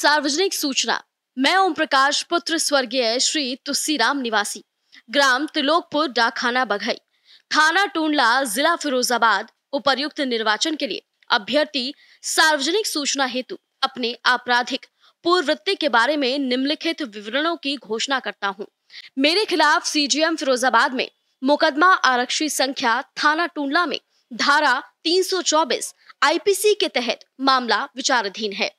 सार्वजनिक सूचना मैं ओम प्रकाश पुत्र स्वर्गीय श्री तुलसीराम निवासी ग्राम त्रिलोकपुर डाखाना बघई थाना टूंडला जिला फिरोजाबाद उपयुक्त निर्वाचन के लिए अभ्यर्थी सार्वजनिक सूचना हेतु अपने आपराधिक पूर्ववृत्ति के बारे में निम्नलिखित विवरणों की घोषणा करता हूँ मेरे खिलाफ सीजीएम फिरोजाबाद में मुकदमा आरक्षी संख्या थाना टूंडला में धारा 324 आईपीसी के तहत मामला विचाराधीन है